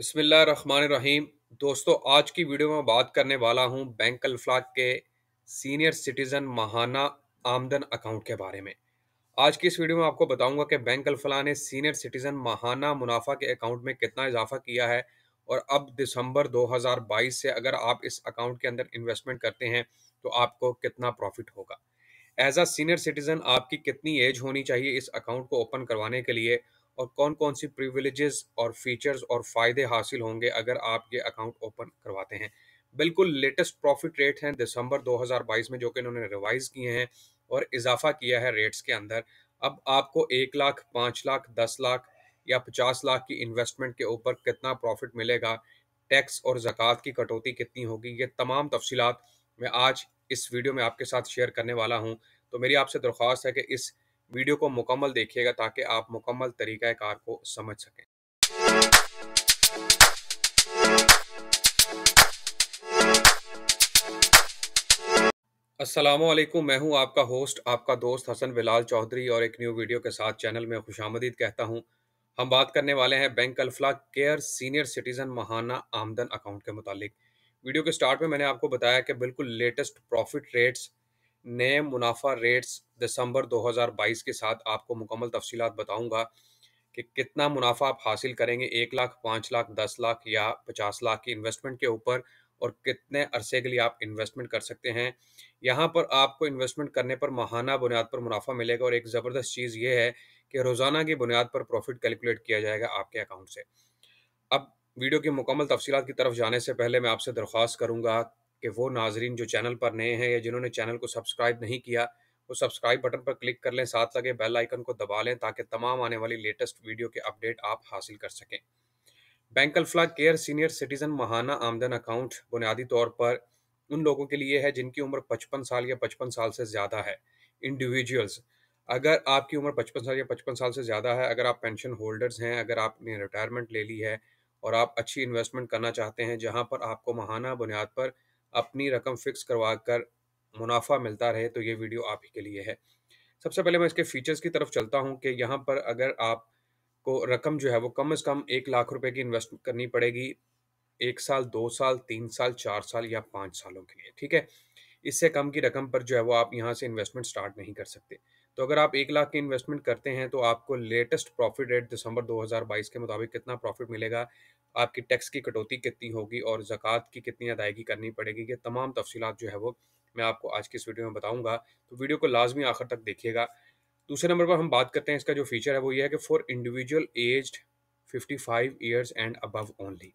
बसमीम दोस्तों आज की वीडियो में बात करने वाला हूं बैंक अल्फलाक के सीनियर सिटीज़न माहाना आमदन अकाउंट के बारे में आज की इस वीडियो में आपको बताऊंगा कि बैंक अल्फला ने सीनियर सिटीज़न माहाना मुनाफा के अकाउंट में कितना इजाफा किया है और अब दिसंबर 2022 से अगर आप इस अकाउंट के अंदर इन्वेस्टमेंट करते हैं तो आपको कितना प्रॉफिट होगा एज अ सीनियर सिटीज़न आपकी कितनी एज होनी चाहिए इस अकाउंट को ओपन करवाने के लिए और कौन कौन सी प्रिविलेजेस और फीचर्स और फ़ायदे हासिल होंगे अगर आप ये अकाउंट ओपन करवाते हैं बिल्कुल लेटेस्ट प्रॉफिट रेट हैं दिसंबर 2022 में जो कि इन्होंने रिवाइज किए हैं और इजाफा किया है रेट्स के अंदर अब आपको एक लाख पाँच लाख दस लाख या पचास लाख की इन्वेस्टमेंट के ऊपर कितना प्रॉफिट मिलेगा टैक्स और ज़क़़त की कटौती कितनी होगी ये तमाम तफसीत मैं आज इस वीडियो में आपके साथ शेयर करने वाला हूँ तो मेरी आपसे दरख्वास्त है कि इस वीडियो को मुकम्मल देखिएगा ताकि आप मुकम्मल तरीक़ा कार को समझ सकें असलम मैं हूं आपका होस्ट आपका दोस्त हसन बिलाल चौधरी और एक न्यू वीडियो के साथ चैनल में खुश कहता हूं हम बात करने वाले हैं bank Alfalah care senior citizen महाना आमदन अकाउंट के मुतालिक वीडियो के स्टार्ट में मैंने आपको बताया कि बिल्कुल लेटेस्ट प्रॉफिट रेट्स नए मुनाफा रेट्स दिसंबर 2022 के साथ आपको मुकम्मल तफसीत बताऊंगा कि कितना मुनाफा आप हासिल करेंगे एक लाख पाँच लाख दस लाख या पचास लाख की इन्वेस्टमेंट के ऊपर और कितने अरसे के लिए आप इन्वेस्टमेंट कर सकते हैं यहाँ पर आपको इन्वेस्टमेंट करने पर माहाना बुनियाद पर मुनाफा मिलेगा और एक ज़बरदस्त चीज़ ये है कि रोज़ाना की बुनियाद पर प्रॉफिट कैलकुलेट किया जाएगा आपके अकाउंट से अब वीडियो की मुकम्मल तफसीत की तरफ जाने से पहले मैं आपसे दरख्वास्त करूँगा कि वो नाजरीन जो चैनल पर नए हैं या जिन्होंने चैनल को सब्सक्राइब नहीं किया वो सब्सक्राइब बटन पर क्लिक कर लें साथ लगे बेल आइकन को दबा लें ताकि तमाम आने वाली लेटेस्ट वीडियो के अपडेट आप हासिल कर सकें bank Alfalah care senior citizen महाना आमदन अकाउंट बुनियादी तौर पर उन लोगों के लिए है जिनकी उम्र 55 साल या 55 साल से ज़्यादा है इंडिविजुअल्स अगर आपकी उम्र 55 साल या 55 साल से ज़्यादा है अगर आप पेंशन होल्डर्स हैं अगर आपने रिटायरमेंट ले ली है और आप अच्छी इन्वेस्टमेंट करना चाहते हैं जहां पर आपको महाना बुनियाद पर अपनी रकम फिक्स करवा कर मुनाफा मिलता रहे तो ये वीडियो आप ही के लिए है सबसे पहले मैं इसके फीचर्स की तरफ चलता हूँ कि यहाँ पर अगर आप को रकम जो है वो कम से कम एक लाख रुपए की इन्वेस्ट करनी पड़ेगी एक साल दो साल तीन साल चार साल या पाँच सालों के लिए ठीक है इससे कम की रकम पर जो है वो आप यहाँ से इन्वेस्टमेंट स्टार्ट नहीं कर सकते तो अगर आप एक लाख की इन्वेस्टमेंट करते हैं तो आपको लेटेस्ट प्रॉफिट रेट दिसंबर 2022 के मुताबिक कितना प्रॉफिट मिलेगा आपकी टैक्स की कटौती कितनी होगी और ज़क़़त की कितनी अदायगी करनी पड़ेगी ये तमाम तफसीत जो है वो मैं आपको आज की इस वीडियो में बताऊँगा तो वीडियो को लाजमी आखिर तक देखिएगा दूसरे नंबर पर हम बात करते हैं इसका जो फीचर है वो ये है कि for individual aged 55 years and above only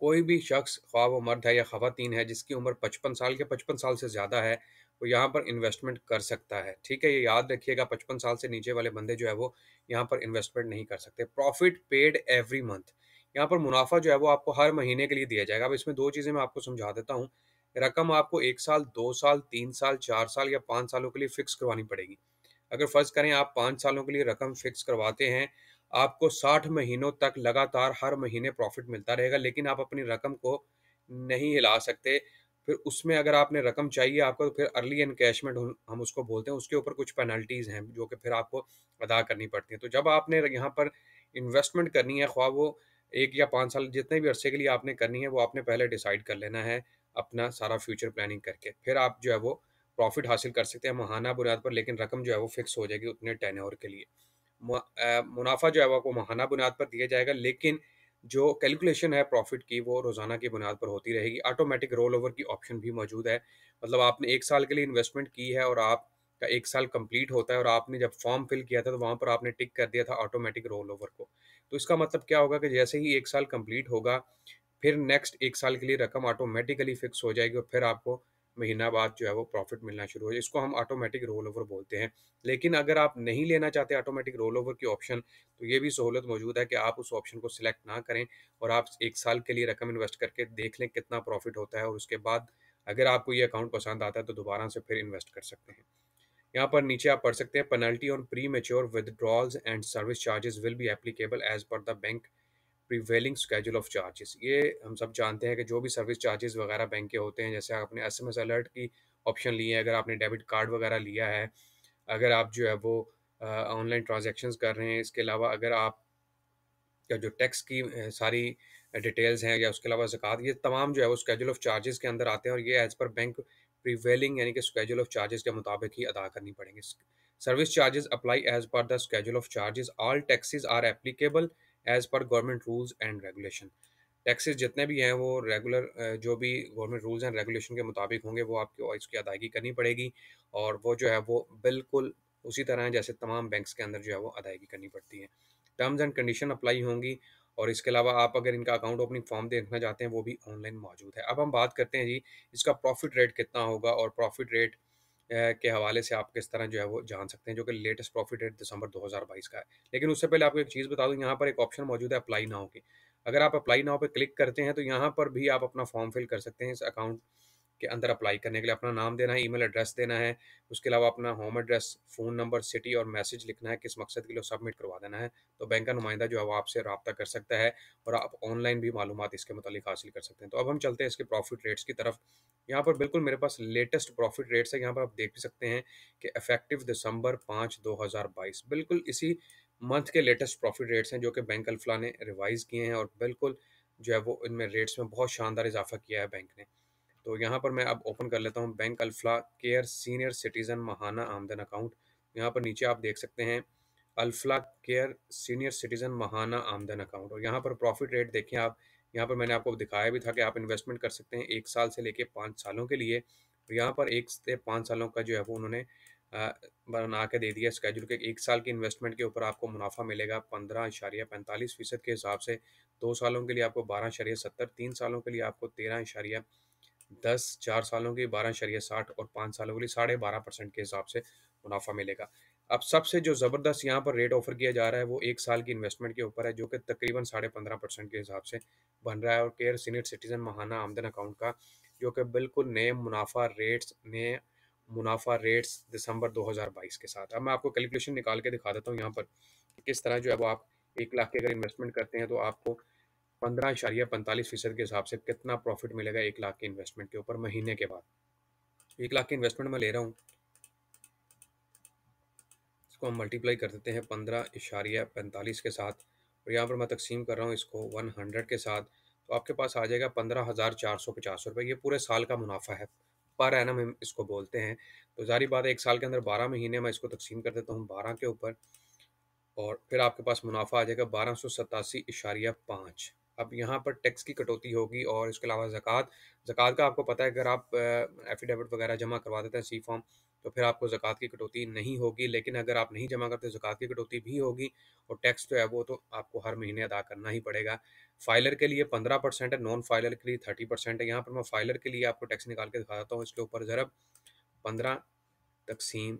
कोई भी शख्स ख्वाब मर्द है या ख़वातीन है जिसकी उम्र 55 साल के 55 साल से ज़्यादा है वो यहाँ पर इन्वेस्टमेंट कर सकता है ठीक है ये याद रखिएगा 55 साल से नीचे वाले बंदे जो है वो यहाँ पर इन्वेस्टमेंट नहीं कर सकते प्रॉफिट पेड एवरी मंथ यहाँ पर मुनाफा जो है वो आपको हर महीने के लिए दिया जाएगा अब इसमें दो चीज़ें मैं आपको समझा देता हूँ रकम आपको एक साल दो साल तीन साल चार साल या पाँच सालों के लिए फिक्स करवानी पड़ेगी अगर फर्ज करें आप पाँच सालों के लिए रकम फिक्स करवाते हैं आपको साठ महीनों तक लगातार हर महीने प्रॉफिट मिलता रहेगा लेकिन आप अपनी रकम को नहीं हिला सकते फिर उसमें अगर आपने रकम चाहिए आपको तो फिर अर्ली इनकेशमेंट हम उसको बोलते हैं उसके ऊपर कुछ पेनल्टीज़ हैं जो कि फिर आपको अदा करनी पड़ती हैं तो जब आपने यहाँ पर इन्वेस्टमेंट करनी है ख्वा वो एक या पाँच साल जितने भी अरसे के लिए आपने करनी है वो आपने पहले डिसाइड कर लेना है अपना सारा फ्यूचर प्लानिंग करके फिर आप जो है वो प्रॉफिट हासिल कर सकते हैं महाना बुनियाद पर लेकिन रकम जो है वो फिक्स हो जाएगी उतने टेन ओवर के लिए मुनाफा जो है वो आपको महाना बुनियाद पर दिया जाएगा लेकिन जो कैलकुलेशन है प्रॉफिट की वो रोज़ाना की बुनियाद पर होती रहेगी ऑटोमेटिक रोल ओवर की ऑप्शन भी मौजूद है मतलब आपने एक साल के लिए इन्वेस्टमेंट की है और आप का एक साल कंप्लीट होता है और आपने जब फॉर्म फिल किया था तो वहाँ पर आपने टिक कर दिया था ऑटोमेटिक रोल ओवर को तो इसका मतलब क्या होगा कि जैसे ही एक साल कंप्लीट होगा फिर नेक्स्ट एक साल के लिए रकम ऑटोमेटिकली फिक्स हो जाएगी और फिर आपको महीना बाद जो है वो प्रॉफिट मिलना शुरू हो जाए इसको हम ऑटोमेटिक रोल ओवर बोलते हैं लेकिन अगर आप नहीं लेना चाहते ऑटोमेटिक रोल ओवर की ऑप्शन तो ये भी सहूलत मौजूद है कि आप उस ऑप्शन को सिलेक्ट ना करें और आप एक साल के लिए रकम इन्वेस्ट करके देख लें कितना प्रॉफिट होता है और उसके बाद अगर आपको ये अकाउंट पसंद आता है तो दोबारा से फिर इन्वेस्ट कर सकते हैं यहाँ पर नीचे आप पढ़ सकते हैं penalty on premature withdrawals and service charges will be applicable as per the bank prevailing schedule of charges ये हम सब जानते हैं कि जो भी सर्विस चार्जेस वगैरह बैंक के होते हैं जैसे आप अपने एस अलर्ट की ऑप्शन लिए हैं अगर आपने डेबिट कार्ड वगैरह लिया है अगर आप जो है वो ऑनलाइन ट्रांजेक्शन कर रहे हैं इसके अलावा अगर आप या जो टैक्स की सारी डिटेल्स हैं या उसके अलावा जक़ात ये तमाम जो है वो स्केड्यूल ऑफ चार्जेस के अंदर आते हैं और ये एज़ पर बैंक प्रिवेलिंग यानी कि स्केड्यूल ऑफ चार्जेस के मुताबिक ही अदा करनी पड़ेंगे service charges apply as per the schedule of charges all taxes are applicable as per government rules and regulation taxes जितने भी हैं वो रेगुलर जो भी गवर्नमेंट रूल्स एंड रेगुलेशन के मुताबिक होंगे वो आपको इसकी अदायगी करनी पड़ेगी और वो जो है वो बिल्कुल उसी तरह जैसे तमाम बैंक्स के अंदर जो है वो अदायगी करनी पड़ती है टर्म्स एंड कंडीशन अप्लाई होंगी और इसके अलावा आप अगर इनका अकाउंट ओपनिंग फॉर्म देखना चाहते हैं वो भी ऑनलाइन मौजूद है अब हम बात करते हैं जी इसका प्रॉफिट रेट कितना होगा और प्रॉफिट रेट के हवाले से आप किस तरह जो है वो जान सकते हैं जो कि लेटेस्ट प्रॉफिट रेट दिसंबर 2022 का है लेकिन उससे पहले आपको एक चीज़ बता दूं यहाँ पर एक ऑप्शन मौजूद है अप्लाई नाउ की अगर आप अप्लाई नाउ पर क्लिक करते हैं तो यहाँ पर भी आप अपना फॉर्म फिल कर सकते हैं इस अकाउंट के अंदर अप्लाई करने के लिए अपना नाम देना है ईमेल एड्रेस देना है उसके अलावा अपना home address phone number city और मैसेज लिखना है किस मकसद के लिए सबमिट करवा देना है तो बैंक का नुमाइंदा जो है वो आपसे रबता कर सकता है और आप ऑनलाइन भी मालूम इसके मतलब हासिल कर सकते हैं तो अब हम चलते हैं इसके प्रॉफिट रेट्स की तरफ यहाँ पर बिल्कुल मेरे पास लेटेस्ट प्रॉफिट रेट्स है यहाँ पर आप देख भी सकते हैं कि इफेक्टिव दिसंबर पाँच दो हज़ार बाईस बिल्कुल इसी मंथ के लेटेस्ट प्रॉफिट रेट्स हैं जो कि बैंक अल्फला ने रिवाइज़ किए हैं और बिल्कुल जो है वो इनमें रेट्स में बहुत शानदार इजाफा किया है बैंक ने तो यहाँ पर मैं अब ओपन कर लेता हूँ bank Alfalah care senior citizen महाना आमदन अकाउंट यहाँ पर नीचे आप देख सकते हैं अल्फला केयर सीनियर सिटीज़न महाना आमदन अकाउंट और यहाँ पर प्रॉफिट रेट देखें आप यहाँ पर मैंने आपको दिखाया भी था कि आप इन्वेस्टमेंट कर सकते हैं एक साल से लेके पाँच सालों के लिए और तो यहाँ पर एक से पाँच सालों का जो है वो उन्होंने बना के दे दिया स्केजूल के एक साल के इन्वेस्टमेंट के ऊपर आपको मुनाफा मिलेगा पंद्रह इशारिया पैंतालीस फीसद के हिसाब से दो सालों के लिए आपको बारह इशारिया सत्तर तीन सालों के लिए आपको तेरह इशारिया दस चार सालों के बारह शरिया साठ और पाँच सालों के लिए साढ़े बारह परसेंट के हिसाब से मुनाफा मिलेगा अब सबसे जो ज़बरदस्त यहाँ पर रेट ऑफर किया जा रहा है वो एक साल की इन्वेस्टमेंट के ऊपर है जो कि तकरीबन साढ़े पंद्रह परसेंट के हिसाब से बन रहा है और केयर सीनियर सिटीजन महाना आमदन अकाउंट का जो कि बिल्कुल नए मुनाफा रेट्स नए मुनाफा रेट्स दिसंबर 2022 के साथ अब मैं आपको कैलकुलेशन निकाल के दिखा देता हूँ यहाँ पर किस तरह जो है वो आप एक लाख के अगर इन्वेस्टमेंट करते हैं तो आपको पंद्रह इशारिया पैंतालीस फीसद के हिसाब से कितना प्रॉफिट मिलेगा एक लाख के इन्वेस्टमेंट के ऊपर महीने के बाद एक लाख के इन्वेस्टमेंट में ले रहा हूँ इसको हम मल्टीप्लाई कर देते हैं पंद्रह इशारिया पैंतालीस के साथ और यहाँ पर मैं तकसीम कर रहा हूँ इसको वन हंड्रेड के साथ तो आपके पास आ जाएगा पंद्रह हज़ार चार सौ पचास रुपये ये पूरे साल का मुनाफा है पर एनम हम इसको बोलते हैं तो जारी बात है एक साल के अंदर बारह महीने मैं इसको तकसीम कर देता हूँ बारह के ऊपर और फिर आपके पास मुनाफा आ जाएगा बारह सौ सतासी इशारिया पाँच अब यहाँ पर टैक्स की कटौती होगी और इसके अलावा ज़क़़त ज़क़़त का आपको पता है अगर आप एफिडेविट वगैरह जमा करवा देते हैं सी फॉर्म तो फिर आपको ज़क़़त की कटौती नहीं होगी लेकिन अगर आप नहीं जमा करते ज़क़़त की कटौती भी होगी और टैक्स जो है वो तो आपको हर महीने अदा करना ही पड़ेगा फाइलर के लिए पंद्रह परसेंट है नॉन फाइलर के लिए थर्टी परसेंट है यहाँ पर मैं फाइलर के लिए आपको टैक्स निकाल के दिखा देता हूँ इसके ऊपर ज़रब पंद्रह तकसीम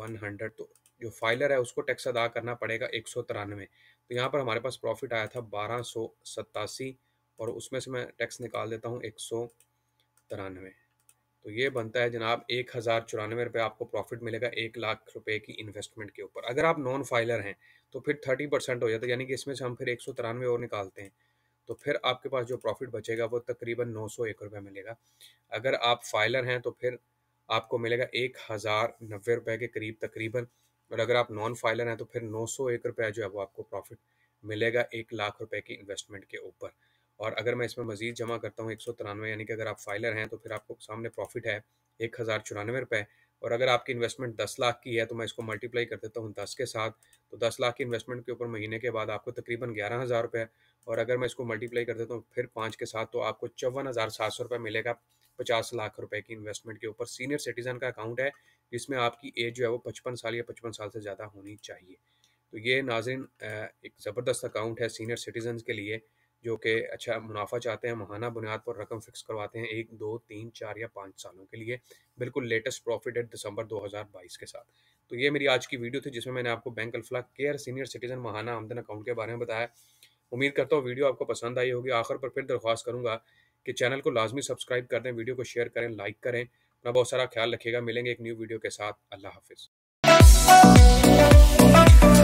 वन हंड्रेड तो जो फाइलर है उसको टैक्स अदा करना पड़ेगा एक सौ तिरानवे तो यहाँ पर हमारे पास प्रॉफिट आया था बारह सौ सत्तासी और उसमें से मैं टैक्स निकाल देता हूँ एक सौ तिरानवे तो ये बनता है जनाब एक हज़ार चौरानवे रुपये आपको प्रॉफिट मिलेगा एक लाख रुपए की इन्वेस्टमेंट के ऊपर अगर आप नॉन फाइलर हैं तो फिर थर्टी परसेंट हो जाता है यानी कि इसमें से हम फिर एक सौ तिरानवे और निकालते हैं तो फिर आपके पास जो प्रॉफिट बचेगा वो तकरीबन नौ सौ एक रुपये मिलेगा अगर आप फाइलर हैं तो फिर आपको मिलेगा एक हज़ार नब्बे रुपये के करीब तकरीबन बट अगर आप नॉन फाइलर हैं तो फिर नौ सौ एक रुपया जो है वो आपको प्रॉफिट मिलेगा एक लाख रुपए की इन्वेस्टमेंट के ऊपर और अगर मैं इसमें मजीद जमा करता हूँ एक सौ तिरानवे यानी कि अगर आप फाइलर हैं तो फिर आपको सामने प्रॉफिट है एक हज़ार चौरानवे रुपये और अगर आपकी इन्वेस्टमेंट दस लाख की है तो मैं इसको मल्टीप्लाई कर देता हूँ दस के साथ तो दस लाख की इन्वेस्टमेंट के ऊपर महीने के बाद आपको तकरीबन ग्यारह हज़ार रुपये और अगर मैं इसको मल्टीप्लाई कर देता हूँ फिर पाँच के साथ तो आपको चौवन हज़ार सात सौ रुपये मिलेगा पचास लाख रुपए की इन्वेस्टमेंट के ऊपर सीनियर सिटीजन का अकाउंट है जिसमें आपकी एज जो है वो पचपन साल या पचपन साल से ज़्यादा होनी चाहिए तो ये नाजरन एक ज़बरदस्त अकाउंट है सीनियर सिटीज़न के लिए जो कि अच्छा मुनाफा चाहते हैं महाना बुनियाद पर रकम फिक्स करवाते हैं एक दो तीन चार या पाँच सालों के लिए बिल्कुल लेटेस्ट प्रॉफिट है दिसंबर 2022 के साथ तो ये मेरी आज की वीडियो थी जिसमें मैंने आपको bank Alfalah care senior citizen महाना आमदन अकाउंट के बारे में बताया उम्मीद करता हूँ वीडियो आपको पसंद आई होगी आखिर पर फिर दरख्वास्त करूँगा कि चैनल को लाजमी सब्सक्राइब कर दें वीडियो को शेयर करें लाइक करें अपना बहुत सारा ख्याल रखिएगा मिलेंगे एक न्यू वीडियो के साथ अल्लाह हाफिज़